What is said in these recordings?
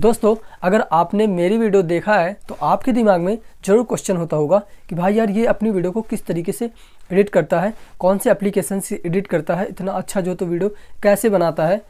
दोस्तों अगर आपने मेरी वीडियो देखा है तो आपके दिमाग में जरूर क्वेश्चन होता होगा कि भाई यार ये अपनी वीडियो को किस तरीके से एडिट करता है कौन से एप्लीकेशन से एडिट करता है इतना अच्छा जो तो वीडियो कैसे बनाता है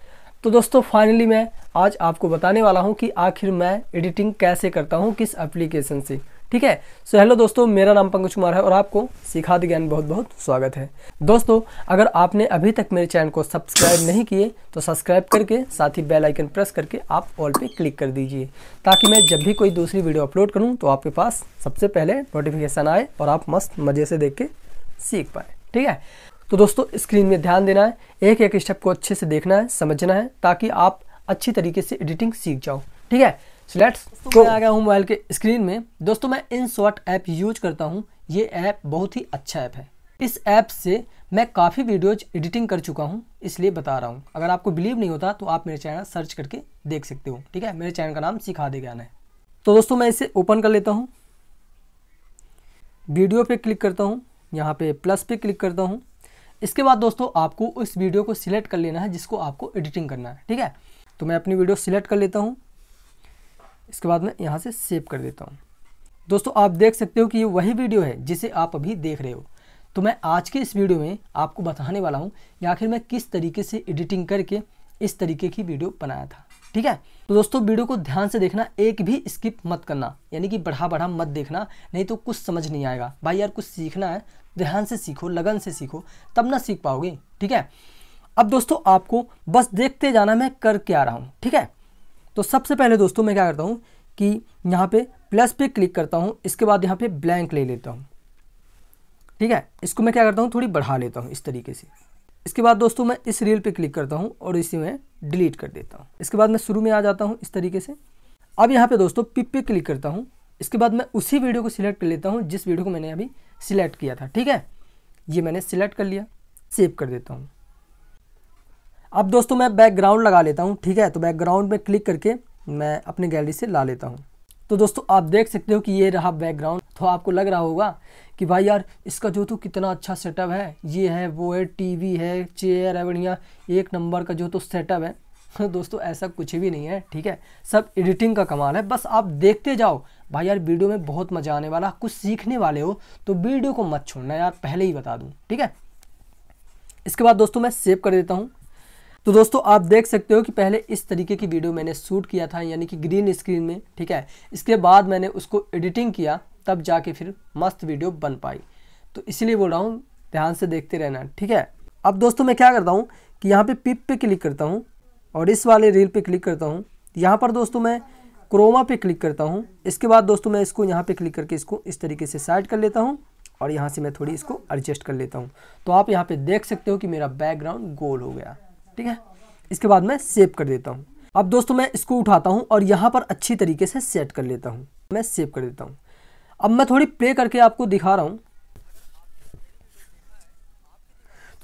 तो दोस्तों फाइनली मैं आज आपको बताने वाला हूँ कि आखिर मैं एडिटिंग कैसे करता हूँ किस एप्लीकेशन से ठीक है सो हेलो दोस्तों मेरा नाम पंकज कुमार है और आपको सिखा दी ज्ञान बहुत बहुत स्वागत है दोस्तों अगर आपने अभी तक मेरे चैनल को सब्सक्राइब नहीं किए तो सब्सक्राइब करके साथ ही बेल आइकन प्रेस करके आप ऑल पे क्लिक कर दीजिए ताकि मैं जब भी कोई दूसरी वीडियो अपलोड करूँ तो आपके पास सबसे पहले नोटिफिकेशन आए और आप मस्त मज़े से देख के सीख पाए ठीक है तो दोस्तों स्क्रीन में ध्यान देना है एक एक स्टेप को अच्छे से देखना है समझना है ताकि आप अच्छी तरीके से एडिटिंग सीख जाओ ठीक है सो तो लेट्स मैं आ गया हूँ मोबाइल के स्क्रीन में दोस्तों मैं इन शॉर्ट ऐप यूज करता हूँ ये ऐप बहुत ही अच्छा ऐप है इस ऐप से मैं काफ़ी वीडियोज एडिटिंग कर चुका हूँ इसलिए बता रहा हूँ अगर आपको बिलीव नहीं होता तो आप मेरे चैनल सर्च करके देख सकते हो ठीक है मेरे चैनल का नाम सिखा दे गया है तो दोस्तों मैं इसे ओपन कर लेता हूँ वीडियो पे क्लिक करता हूँ यहाँ पे प्लस पे क्लिक करता हूँ इसके बाद दोस्तों आपको उस वीडियो को सिलेक्ट कर लेना है जिसको आपको एडिटिंग करना है ठीक है तो मैं अपनी वीडियो सिलेक्ट कर लेता हूँ इसके बाद मैं यहाँ से सेव कर देता हूँ दोस्तों आप देख सकते हो कि ये वही वीडियो है जिसे आप अभी देख रहे हो तो मैं आज के इस वीडियो में आपको बताने वाला हूँ कि आखिर मैं किस तरीके से एडिटिंग करके इस तरीके की वीडियो बनाया था ठीक है तो दोस्तों वीडियो को ध्यान से देखना एक भी स्किप मत करना यानी कि बढ़ा बढ़ा मत देखना नहीं तो कुछ समझ नहीं आएगा भाई यार कुछ सीखना है ध्यान से सीखो लगन से सीखो तब ना सीख पाओगे ठीक है अब दोस्तों आपको बस देखते जाना मैं कर क्या आ रहा हूँ ठीक है तो सबसे पहले दोस्तों मैं क्या करता हूँ कि यहाँ पे प्लस पे क्लिक करता हूँ इसके बाद यहाँ पे ब्लैंक ले लेता हूँ ठीक है इसको मैं क्या करता हूँ थोड़ी बढ़ा लेता हूँ इस तरीके से इसके बाद दोस्तों मैं इस रील पे क्लिक करता हूँ और इसे मैं डिलीट कर देता हूँ इसके बाद मैं शुरू में आ जाता हूँ इस तरीके से अब यहाँ पर दोस्तों पिप पे क्लिक करता हूँ इसके बाद मैं उसी वीडियो को सिलेक्ट कर लेता हूँ जिस वीडियो को मैंने अभी सिलेक्ट किया था ठीक है ये मैंने सिलेक्ट कर लिया सेव कर देता हूँ अब दोस्तों मैं बैकग्राउंड लगा लेता हूँ ठीक है तो बैकग्राउंड में क्लिक करके मैं अपने गैलरी से ला लेता हूँ तो दोस्तों आप देख सकते हो कि ये रहा बैकग्राउंड तो आपको लग रहा होगा कि भाई यार इसका जो तो कितना अच्छा सेटअप है ये है वो है टीवी है चेयर है बढ़िया एक नंबर का जो तो सेटअप है दोस्तों ऐसा कुछ भी नहीं है ठीक है सब एडिटिंग का कमाल है बस आप देखते जाओ भाई यार वीडियो में बहुत मज़ा आने वाला कुछ सीखने वाले हो तो वीडियो को मत छोड़ना यार पहले ही बता दूँ ठीक है इसके बाद दोस्तों मैं सेव कर देता हूँ तो दोस्तों आप देख सकते हो कि पहले इस तरीके की वीडियो मैंने शूट किया था यानी कि ग्रीन स्क्रीन में ठीक है इसके बाद मैंने उसको एडिटिंग किया तब जाके फिर मस्त वीडियो बन पाई तो इसीलिए बोल रहा हूँ ध्यान से देखते रहना ठीक है अब दोस्तों मैं क्या करता हूँ कि यहाँ पे पिप पे क्लिक करता हूँ और इस वाले रील पे क्लिक करता हूँ यहाँ पर दोस्तों मैं क्रोमा पे क्लिक करता हूँ इसके बाद दोस्तों मैं इसको यहाँ पे क्लिक करके इसको इस तरीके से साइड कर लेता हूँ और यहाँ से मैं थोड़ी इसको एडजस्ट कर लेता हूँ तो आप यहाँ पर देख सकते हो कि मेरा बैकग्राउंड गोल हो गया ठीक है इसके बाद मैं सेव कर देता हूँ अब दोस्तों मैं इसको उठाता हूँ और यहाँ पर अच्छी तरीके से सेट कर लेता हूँ मैं सेव कर देता हूँ अब मैं थोड़ी प्ले करके आपको दिखा रहा हूँ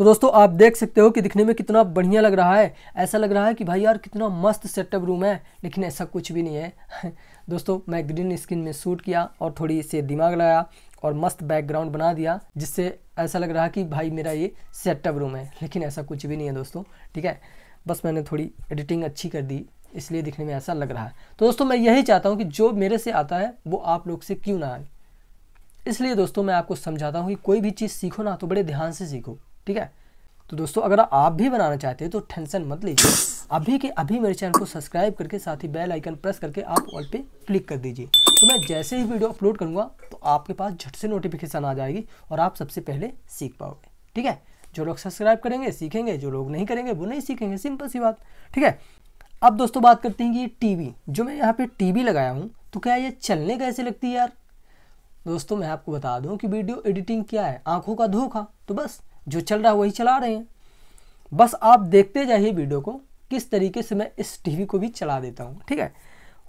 तो दोस्तों आप देख सकते हो कि दिखने में कितना बढ़िया लग रहा है ऐसा लग रहा है कि भाई यार कितना मस्त सेटअप रूम है लेकिन ऐसा कुछ भी नहीं है दोस्तों मैं ग्रीन स्क्रीन में शूट किया और थोड़ी से दिमाग लगाया और मस्त बैकग्राउंड बना दिया जिससे ऐसा लग रहा कि भाई मेरा ये सेटअप रूम है लेकिन ऐसा कुछ भी नहीं है दोस्तों ठीक है बस मैंने थोड़ी एडिटिंग अच्छी कर दी इसलिए दिखने में ऐसा लग रहा है तो दोस्तों मैं यही चाहता हूँ कि जो मेरे से आता है वो आप लोग से क्यों ना आए इसलिए दोस्तों मैं आपको समझाता हूँ कि कोई भी चीज़ सीखो ना तो बड़े ध्यान से सीखो ठीक है तो दोस्तों अगर आप भी बनाना चाहते हैं तो टेंशन मत लीजिए अभी के अभी मेरे चैनल को सब्सक्राइब करके साथ ही बेल आइकन प्रेस करके आप ऑल पे क्लिक कर दीजिए तो मैं जैसे ही वीडियो अपलोड करूँगा तो आपके पास झट से नोटिफिकेशन आ जाएगी और आप सबसे पहले सीख पाओगे ठीक है जो लोग सब्सक्राइब करेंगे सीखेंगे जो लोग नहीं करेंगे वो नहीं सीखेंगे सिंपल सी बात ठीक है अब दोस्तों बात करते हैं कि टीवी जो मैं यहाँ पे टीवी लगाया हूँ तो क्या ये चलने कैसे लगती है यार दोस्तों मैं आपको बता दूँ कि वीडियो एडिटिंग क्या है आंखों का धोखा तो बस जो चल रहा है वही चला रहे हैं बस आप देखते जाइए वीडियो को किस तरीके से मैं इस टीवी को भी चला देता हूँ ठीक है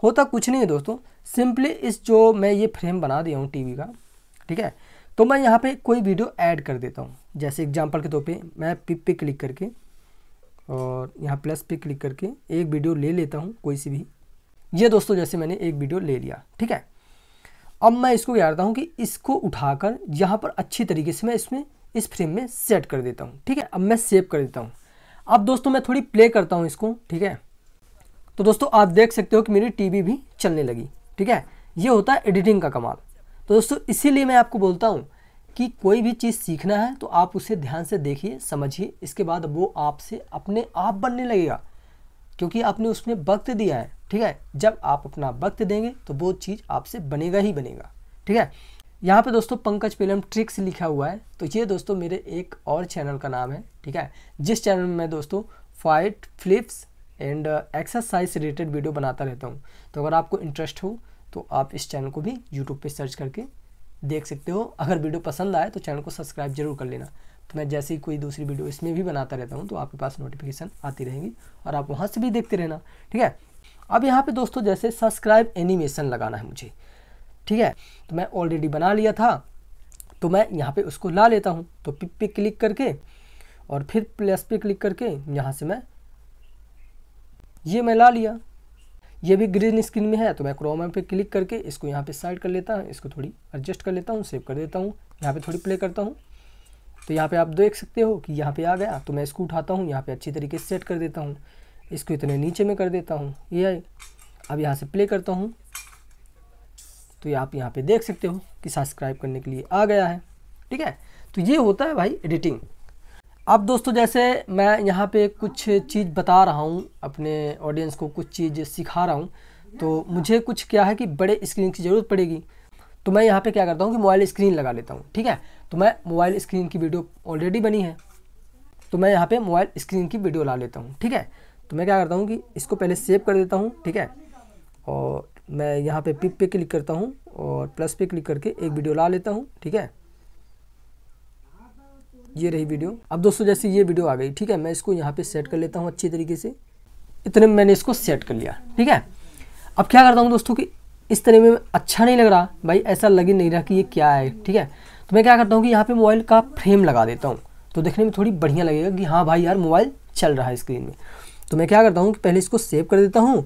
होता कुछ नहीं है दोस्तों सिंपली इस जो मैं ये फ्रेम बना दिया हूँ टीवी का ठीक है तो मैं यहाँ पे कोई वीडियो ऐड कर देता हूँ जैसे एग्जांपल के तौर पे मैं पिप पे क्लिक करके और यहाँ प्लस पे क्लिक करके एक वीडियो ले लेता हूँ कोई सी भी ये दोस्तों जैसे मैंने एक वीडियो ले लिया ठीक है अब मैं इसको क्या करता हूँ कि इसको उठाकर यहाँ पर अच्छी तरीके से मैं इसमें इस फ्रेम में सेट कर देता हूँ ठीक है अब मैं सेव कर देता हूँ अब दोस्तों मैं थोड़ी प्ले करता हूँ इसको ठीक है तो दोस्तों आप देख सकते हो कि मेरी टीवी भी चलने लगी ठीक है ये होता है एडिटिंग का कमाल तो दोस्तों इसीलिए मैं आपको बोलता हूँ कि कोई भी चीज़ सीखना है तो आप उसे ध्यान से देखिए समझिए इसके बाद वो आपसे अपने आप बनने लगेगा क्योंकि आपने उसमें वक्त दिया है ठीक है जब आप अपना वक्त देंगे तो वो चीज़ आपसे बनेगा ही बनेगा ठीक है यहाँ पे दोस्तों पंकज पेलम ट्रिक्स लिखा हुआ है तो ये दोस्तों मेरे एक और चैनल का नाम है ठीक है जिस चैनल में मैं दोस्तों फाइट flips and exercise related video बनाता रहता हूँ तो अगर आपको इंटरेस्ट हो तो आप इस चैनल को भी यूट्यूब पे सर्च करके देख सकते हो अगर वीडियो पसंद आए तो चैनल को सब्सक्राइब जरूर कर लेना तो मैं जैसे ही कोई दूसरी वीडियो इसमें भी बनाता रहता हूँ तो आपके पास नोटिफिकेशन आती रहेगी और आप वहाँ से भी देखते रहना ठीक है अब यहाँ पे दोस्तों जैसे सब्सक्राइब एनिमेशन लगाना है मुझे ठीक है तो मैं ऑलरेडी बना लिया था तो मैं यहाँ पे उसको ला लेता हूँ तो पिक पे क्लिक करके और फिर प्लस पे क्लिक करके यहाँ से मैं ये मैं ला लिया ये भी ग्रीन स्क्रीन में है तो मैं क्रोमा पे क्लिक करके इसको यहाँ पे साइड कर लेता हूँ इसको थोड़ी एडजस्ट कर लेता हूँ सेव कर देता हूँ यहाँ पे थोड़ी प्ले करता हूँ तो यहाँ पे आप देख सकते हो कि यहाँ पे आ गया तो मैं इसको उठाता हूँ यहाँ पे अच्छी तरीके से सेट कर देता हूँ इसको इतने नीचे में कर देता हूँ ये अब यहाँ से प्ले करता हूँ तो ये आप यहाँ पे देख सकते हो कि सब्सक्राइब करने के लिए आ गया है ठीक है तो ये होता है भाई एडिटिंग अब दोस्तों जैसे मैं यहाँ पे कुछ चीज़ बता रहा हूँ अपने ऑडियंस को कुछ चीज़ सिखा रहा हूँ तो मुझे कुछ क्या है कि बड़े स्क्रीन की ज़रूरत पड़ेगी तो मैं यहाँ पे क्या करता हूँ कि मोबाइल स्क्रीन लगा लेता हूँ ठीक है तो मैं मोबाइल स्क्रीन की वीडियो ऑलरेडी बनी है तो मैं यहाँ पर मोबाइल स्क्रीन की वीडियो ला लेता हूँ ठीक है तो मैं क्या करता हूँ कि इसको पहले सेव कर देता हूँ ठीक है और मैं यहाँ पे पिक पे क्लिक करता हूँ और प्लस पे क्लिक करके एक वीडियो ला लेता हूँ ठीक है ये रही वीडियो अब दोस्तों जैसे ये वीडियो आ गई ठीक है मैं इसको यहाँ पे सेट कर लेता हूँ अच्छी तरीके से इतने में मैंने इसको सेट कर लिया ठीक है अब क्या करता हूँ दोस्तों कि इस तरह में अच्छा नहीं लग रहा भाई ऐसा लग ही नहीं रहा कि ये क्या है ठीक है तो मैं क्या करता हूँ कि यहाँ पर मोबाइल का फ्रेम लगा देता हूँ तो देखने में थोड़ी बढ़िया लगेगा कि हाँ भाई यार मोबाइल चल रहा है स्क्रीन में तो मैं क्या करता हूँ कि पहले इसको सेव कर देता हूँ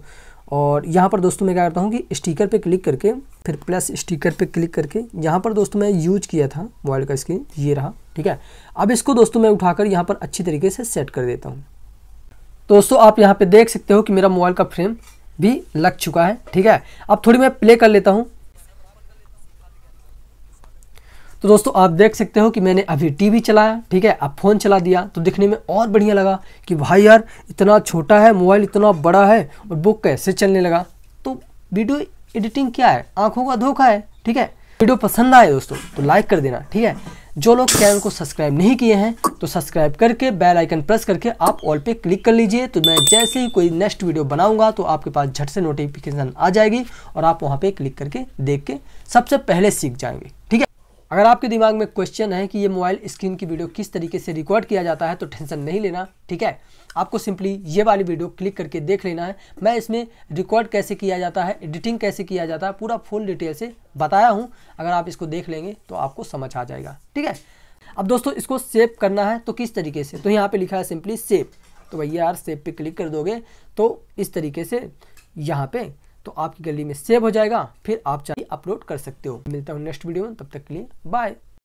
और यहाँ पर दोस्तों मैं क्या करता हूँ कि स्टिकर पे क्लिक करके फिर प्लस स्टिकर पे क्लिक करके यहाँ पर दोस्तों मैं यूज किया था मोबाइल का स्क्रीन ये रहा ठीक है अब इसको दोस्तों मैं उठाकर यहाँ पर अच्छी तरीके से सेट कर देता हूँ दोस्तों आप यहाँ पर देख सकते हो कि मेरा मोबाइल का फ्रेम भी लग चुका है ठीक है अब थोड़ी मैं प्ले कर लेता हूँ तो दोस्तों आप देख सकते हो कि मैंने अभी टीवी चलाया ठीक है अब फ़ोन चला दिया तो दिखने में और बढ़िया लगा कि भाई यार इतना छोटा है मोबाइल इतना बड़ा है और बुक कैसे चलने लगा तो वीडियो एडिटिंग क्या है आंखों का धोखा है ठीक है वीडियो पसंद आए दोस्तों तो लाइक कर देना ठीक है जो लोग चैनल को सब्सक्राइब नहीं किए हैं तो सब्सक्राइब करके बेल आइकन प्रेस करके आप ऑल पे क्लिक कर लीजिए तो मैं जैसे ही कोई नेक्स्ट वीडियो बनाऊंगा तो आपके पास झट से नोटिफिकेशन आ जाएगी और आप वहाँ पे क्लिक करके देख के सबसे पहले सीख जाएंगे ठीक है अगर आपके दिमाग में क्वेश्चन है कि ये मोबाइल स्क्रीन की वीडियो किस तरीके से रिकॉर्ड किया जाता है तो टेंशन नहीं लेना ठीक है आपको सिंपली ये वाली वीडियो क्लिक करके देख लेना है मैं इसमें रिकॉर्ड कैसे किया जाता है एडिटिंग कैसे किया जाता है पूरा फुल डिटेल से बताया हूँ अगर आप इसको देख लेंगे तो आपको समझ आ जाएगा ठीक है अब दोस्तों इसको सेव करना है तो किस तरीके से तो यहाँ पर लिखा है सिंपली सेव तो भैया यार सेव पे क्लिक कर दोगे तो इस तरीके से यहाँ पर तो आपकी गैलरी में सेव हो जाएगा फिर आप चाहिए अपलोड कर सकते हो मिलता हूँ नेक्स्ट वीडियो में तब तक के लिए बाय